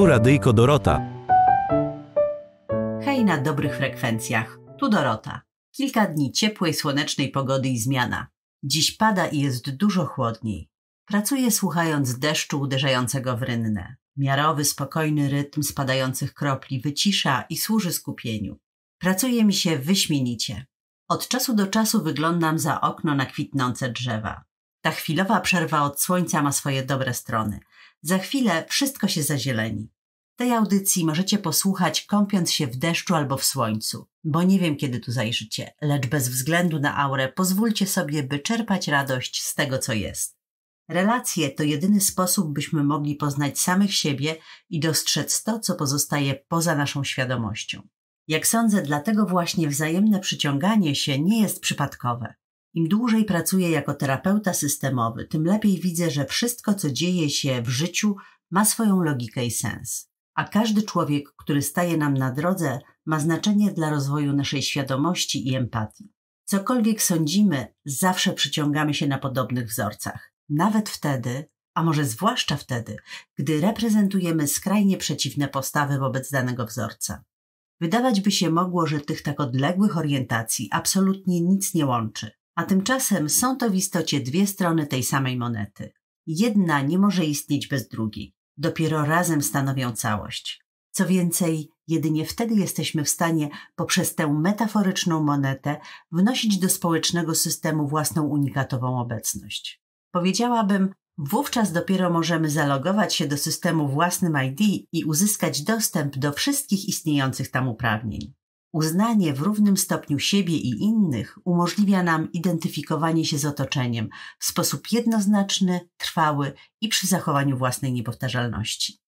Tu Radyjko Dorota. Hej na dobrych frekwencjach. Tu Dorota. Kilka dni ciepłej, słonecznej pogody i zmiana. Dziś pada i jest dużo chłodniej. Pracuję słuchając deszczu uderzającego w rynnę. Miarowy, spokojny rytm spadających kropli wycisza i służy skupieniu. Pracuje mi się wyśmienicie. Od czasu do czasu wyglądam za okno na kwitnące drzewa. Ta chwilowa przerwa od słońca ma swoje dobre strony. Za chwilę wszystko się zazieleni. Tej audycji możecie posłuchać kąpiąc się w deszczu albo w słońcu, bo nie wiem kiedy tu zajrzycie, lecz bez względu na aurę pozwólcie sobie, by czerpać radość z tego, co jest. Relacje to jedyny sposób, byśmy mogli poznać samych siebie i dostrzec to, co pozostaje poza naszą świadomością. Jak sądzę, dlatego właśnie wzajemne przyciąganie się nie jest przypadkowe. Im dłużej pracuję jako terapeuta systemowy, tym lepiej widzę, że wszystko, co dzieje się w życiu, ma swoją logikę i sens a każdy człowiek, który staje nam na drodze, ma znaczenie dla rozwoju naszej świadomości i empatii. Cokolwiek sądzimy, zawsze przyciągamy się na podobnych wzorcach. Nawet wtedy, a może zwłaszcza wtedy, gdy reprezentujemy skrajnie przeciwne postawy wobec danego wzorca. Wydawać by się mogło, że tych tak odległych orientacji absolutnie nic nie łączy, a tymczasem są to w istocie dwie strony tej samej monety. Jedna nie może istnieć bez drugiej. Dopiero razem stanowią całość. Co więcej, jedynie wtedy jesteśmy w stanie poprzez tę metaforyczną monetę wnosić do społecznego systemu własną unikatową obecność. Powiedziałabym, wówczas dopiero możemy zalogować się do systemu własnym ID i uzyskać dostęp do wszystkich istniejących tam uprawnień. Uznanie w równym stopniu siebie i innych umożliwia nam identyfikowanie się z otoczeniem w sposób jednoznaczny, trwały i przy zachowaniu własnej niepowtarzalności.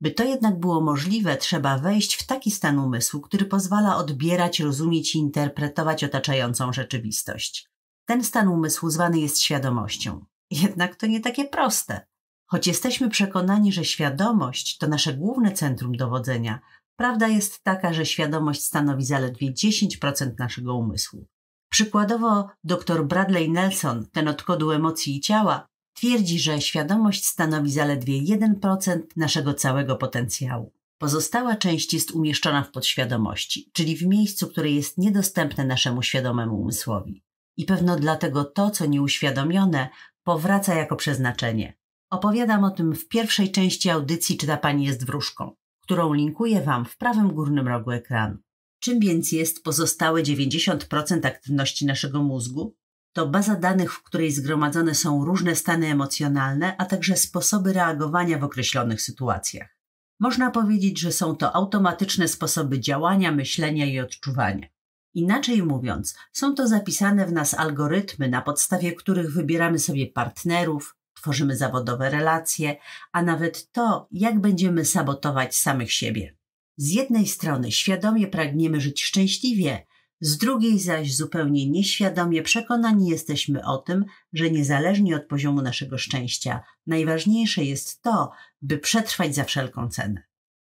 By to jednak było możliwe, trzeba wejść w taki stan umysłu, który pozwala odbierać, rozumieć i interpretować otaczającą rzeczywistość. Ten stan umysłu zwany jest świadomością. Jednak to nie takie proste. Choć jesteśmy przekonani, że świadomość to nasze główne centrum dowodzenia, Prawda jest taka, że świadomość stanowi zaledwie 10% naszego umysłu. Przykładowo dr Bradley Nelson, ten od kodu emocji i ciała, twierdzi, że świadomość stanowi zaledwie 1% naszego całego potencjału. Pozostała część jest umieszczona w podświadomości, czyli w miejscu, które jest niedostępne naszemu świadomemu umysłowi. I pewno dlatego to, co nieuświadomione, powraca jako przeznaczenie. Opowiadam o tym w pierwszej części audycji Czy ta pani jest wróżką którą linkuję Wam w prawym górnym rogu ekranu. Czym więc jest pozostałe 90% aktywności naszego mózgu? To baza danych, w której zgromadzone są różne stany emocjonalne, a także sposoby reagowania w określonych sytuacjach. Można powiedzieć, że są to automatyczne sposoby działania, myślenia i odczuwania. Inaczej mówiąc, są to zapisane w nas algorytmy, na podstawie których wybieramy sobie partnerów, tworzymy zawodowe relacje, a nawet to, jak będziemy sabotować samych siebie. Z jednej strony świadomie pragniemy żyć szczęśliwie, z drugiej zaś zupełnie nieświadomie przekonani jesteśmy o tym, że niezależnie od poziomu naszego szczęścia, najważniejsze jest to, by przetrwać za wszelką cenę.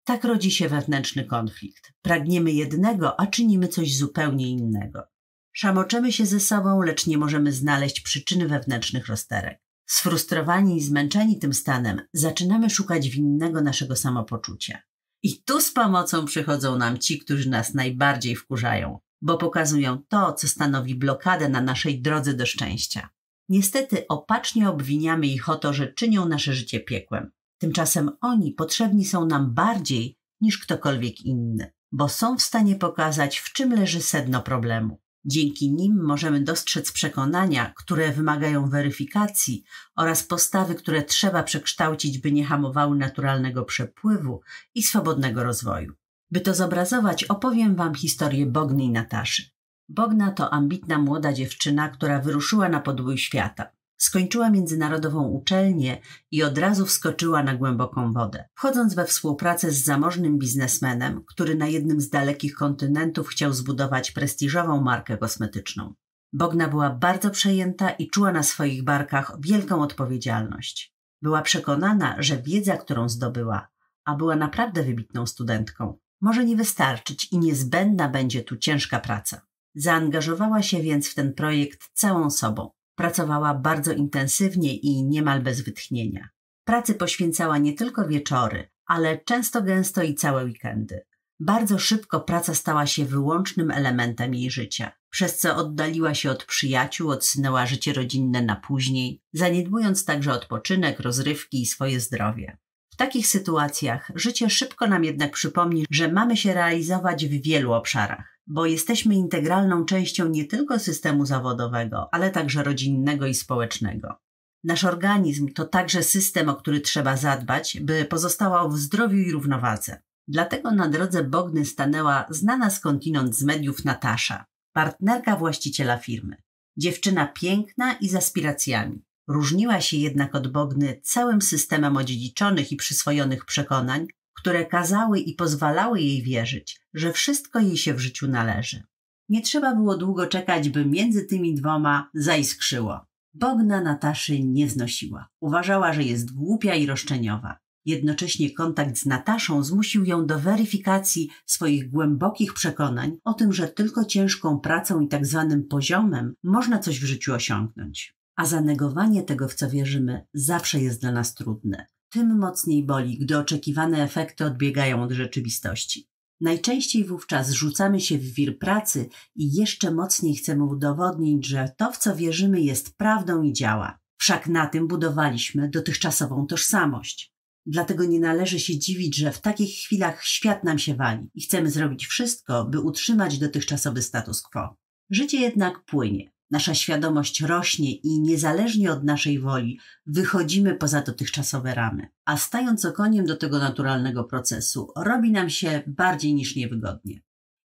Tak rodzi się wewnętrzny konflikt. Pragniemy jednego, a czynimy coś zupełnie innego. Szamoczemy się ze sobą, lecz nie możemy znaleźć przyczyny wewnętrznych rozterek. Sfrustrowani i zmęczeni tym stanem, zaczynamy szukać winnego naszego samopoczucia. I tu z pomocą przychodzą nam ci, którzy nas najbardziej wkurzają, bo pokazują to, co stanowi blokadę na naszej drodze do szczęścia. Niestety opacznie obwiniamy ich o to, że czynią nasze życie piekłem. Tymczasem oni potrzebni są nam bardziej niż ktokolwiek inny, bo są w stanie pokazać, w czym leży sedno problemu. Dzięki nim możemy dostrzec przekonania, które wymagają weryfikacji oraz postawy, które trzeba przekształcić, by nie hamowały naturalnego przepływu i swobodnego rozwoju. By to zobrazować, opowiem Wam historię Bogny i Nataszy. Bogna to ambitna młoda dziewczyna, która wyruszyła na podwój świata. Skończyła międzynarodową uczelnię i od razu wskoczyła na głęboką wodę, wchodząc we współpracę z zamożnym biznesmenem, który na jednym z dalekich kontynentów chciał zbudować prestiżową markę kosmetyczną. Bogna była bardzo przejęta i czuła na swoich barkach wielką odpowiedzialność. Była przekonana, że wiedza, którą zdobyła, a była naprawdę wybitną studentką, może nie wystarczyć i niezbędna będzie tu ciężka praca. Zaangażowała się więc w ten projekt całą sobą. Pracowała bardzo intensywnie i niemal bez wytchnienia. Pracy poświęcała nie tylko wieczory, ale często gęsto i całe weekendy. Bardzo szybko praca stała się wyłącznym elementem jej życia, przez co oddaliła się od przyjaciół, odsunęła życie rodzinne na później, zaniedbując także odpoczynek, rozrywki i swoje zdrowie. W takich sytuacjach życie szybko nam jednak przypomni, że mamy się realizować w wielu obszarach bo jesteśmy integralną częścią nie tylko systemu zawodowego, ale także rodzinnego i społecznego. Nasz organizm to także system, o który trzeba zadbać, by pozostawał w zdrowiu i równowadze. Dlatego na drodze Bogny stanęła znana skądinąd z mediów Natasza, partnerka właściciela firmy. Dziewczyna piękna i z aspiracjami. Różniła się jednak od Bogny całym systemem odziedziczonych i przyswojonych przekonań, które kazały i pozwalały jej wierzyć, że wszystko jej się w życiu należy. Nie trzeba było długo czekać, by między tymi dwoma zaiskrzyło. Bogna Nataszy nie znosiła. Uważała, że jest głupia i roszczeniowa. Jednocześnie kontakt z Nataszą zmusił ją do weryfikacji swoich głębokich przekonań o tym, że tylko ciężką pracą i tak zwanym poziomem można coś w życiu osiągnąć. A zanegowanie tego, w co wierzymy, zawsze jest dla nas trudne tym mocniej boli, gdy oczekiwane efekty odbiegają od rzeczywistości. Najczęściej wówczas rzucamy się w wir pracy i jeszcze mocniej chcemy udowodnić, że to, w co wierzymy, jest prawdą i działa. Wszak na tym budowaliśmy dotychczasową tożsamość. Dlatego nie należy się dziwić, że w takich chwilach świat nam się wali i chcemy zrobić wszystko, by utrzymać dotychczasowy status quo. Życie jednak płynie. Nasza świadomość rośnie i niezależnie od naszej woli wychodzimy poza dotychczasowe ramy. A stając okoniem do tego naturalnego procesu, robi nam się bardziej niż niewygodnie.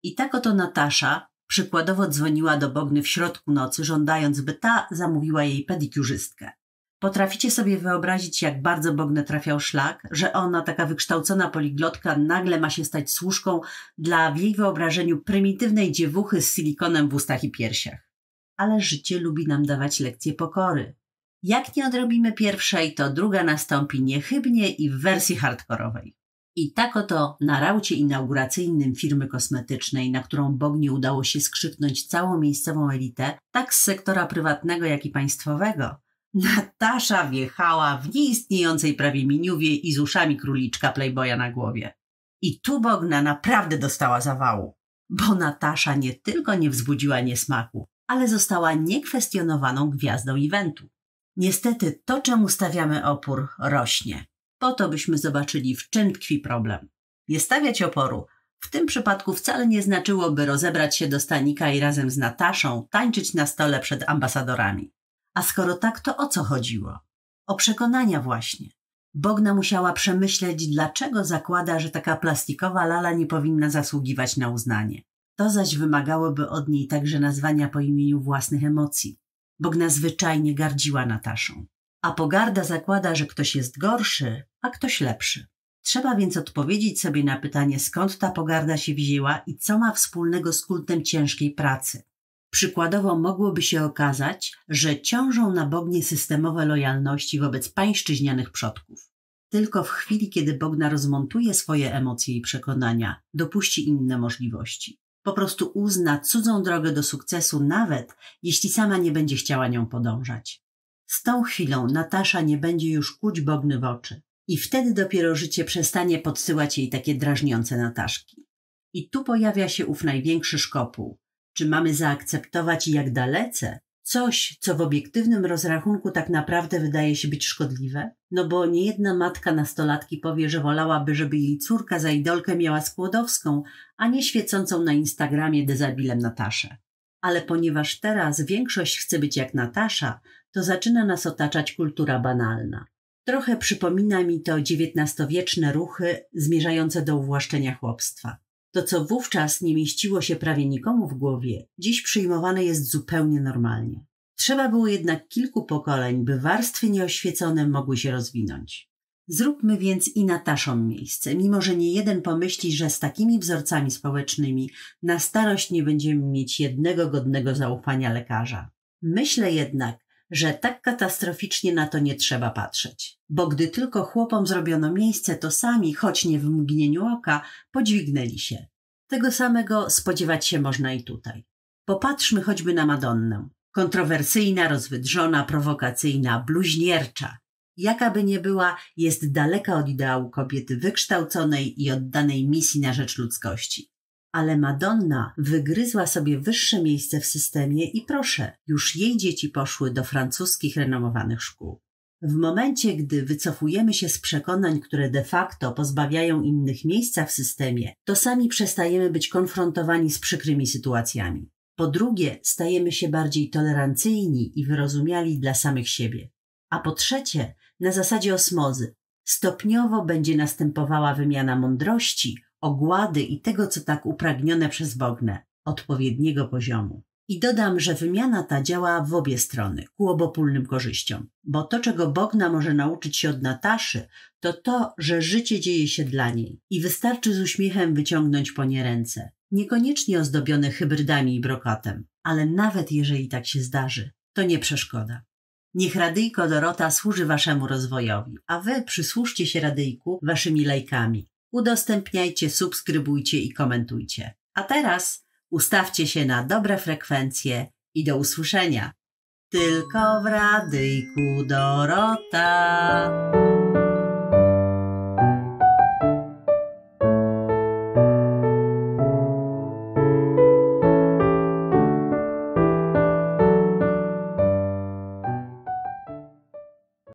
I tak oto Natasza przykładowo dzwoniła do Bogny w środku nocy, żądając, by ta zamówiła jej pedikurzystkę. Potraficie sobie wyobrazić, jak bardzo Bogny trafiał szlak, że ona, taka wykształcona poliglotka, nagle ma się stać służką dla w jej wyobrażeniu prymitywnej dziewuchy z silikonem w ustach i piersiach ale życie lubi nam dawać lekcje pokory. Jak nie odrobimy pierwszej, to druga nastąpi niechybnie i w wersji hardkorowej. I tak oto na raucie inauguracyjnym firmy kosmetycznej, na którą Bognie udało się skrzyknąć całą miejscową elitę, tak z sektora prywatnego, jak i państwowego, Natasza wjechała w nieistniejącej prawie miniuwie i z uszami króliczka playboya na głowie. I tu Bogna naprawdę dostała zawału, bo Natasza nie tylko nie wzbudziła niesmaku, ale została niekwestionowaną gwiazdą eventu. Niestety to, czemu stawiamy opór, rośnie. Po to, byśmy zobaczyli, w czym tkwi problem. Nie stawiać oporu w tym przypadku wcale nie znaczyłoby rozebrać się do stanika i razem z Nataszą tańczyć na stole przed ambasadorami. A skoro tak, to o co chodziło? O przekonania właśnie. Bogna musiała przemyśleć, dlaczego zakłada, że taka plastikowa lala nie powinna zasługiwać na uznanie. To zaś wymagałoby od niej także nazwania po imieniu własnych emocji. Bogna zwyczajnie gardziła Nataszą. A pogarda zakłada, że ktoś jest gorszy, a ktoś lepszy. Trzeba więc odpowiedzieć sobie na pytanie, skąd ta pogarda się wzięła i co ma wspólnego z kultem ciężkiej pracy. Przykładowo mogłoby się okazać, że ciążą na Bognie systemowe lojalności wobec pańszczyźnianych przodków. Tylko w chwili, kiedy Bogna rozmontuje swoje emocje i przekonania, dopuści inne możliwości po prostu uzna cudzą drogę do sukcesu, nawet jeśli sama nie będzie chciała nią podążać. Z tą chwilą Natasza nie będzie już kuć bogny w oczy i wtedy dopiero życie przestanie podsyłać jej takie drażniące nataszki. I tu pojawia się ów największy szkopuł. Czy mamy zaakceptować i jak dalece coś, co w obiektywnym rozrachunku tak naprawdę wydaje się być szkodliwe, no bo niejedna matka nastolatki powie, że wolałaby, żeby jej córka za idolkę miała Skłodowską, a nie świecącą na Instagramie dezabilem Nataszę. Ale ponieważ teraz większość chce być jak Natasza, to zaczyna nas otaczać kultura banalna. Trochę przypomina mi to XIX-wieczne ruchy zmierzające do uwłaszczenia chłopstwa. To, co wówczas nie mieściło się prawie nikomu w głowie, dziś przyjmowane jest zupełnie normalnie. Trzeba było jednak kilku pokoleń, by warstwy nieoświecone mogły się rozwinąć. Zróbmy więc i Nataszom miejsce, mimo że nie jeden pomyśli, że z takimi wzorcami społecznymi na starość nie będziemy mieć jednego godnego zaufania lekarza. Myślę jednak, że tak katastroficznie na to nie trzeba patrzeć. Bo gdy tylko chłopom zrobiono miejsce, to sami, choć nie w mgnieniu oka, podźwignęli się. Tego samego spodziewać się można i tutaj. Popatrzmy choćby na Madonnę. Kontrowersyjna, rozwydrzona, prowokacyjna, bluźniercza. Jaka by nie była, jest daleka od ideału kobiety wykształconej i oddanej misji na rzecz ludzkości. Ale Madonna wygryzła sobie wyższe miejsce w systemie i proszę, już jej dzieci poszły do francuskich renomowanych szkół. W momencie, gdy wycofujemy się z przekonań, które de facto pozbawiają innych miejsca w systemie, to sami przestajemy być konfrontowani z przykrymi sytuacjami. Po drugie, stajemy się bardziej tolerancyjni i wyrozumiali dla samych siebie. A po trzecie, na zasadzie osmozy, stopniowo będzie następowała wymiana mądrości, ogłady i tego, co tak upragnione przez Bognę, odpowiedniego poziomu. I dodam, że wymiana ta działa w obie strony, ku obopólnym korzyściom. Bo to, czego Bogna może nauczyć się od Nataszy, to to, że życie dzieje się dla niej i wystarczy z uśmiechem wyciągnąć po nie ręce. Niekoniecznie ozdobione hybrydami i brokatem, ale nawet jeżeli tak się zdarzy, to nie przeszkoda. Niech radyjko Dorota służy waszemu rozwojowi, a wy przysłuszcie się radyjku waszymi lajkami, udostępniajcie, subskrybujcie i komentujcie. A teraz ustawcie się na dobre frekwencje i do usłyszenia. Tylko w radyjku Dorota.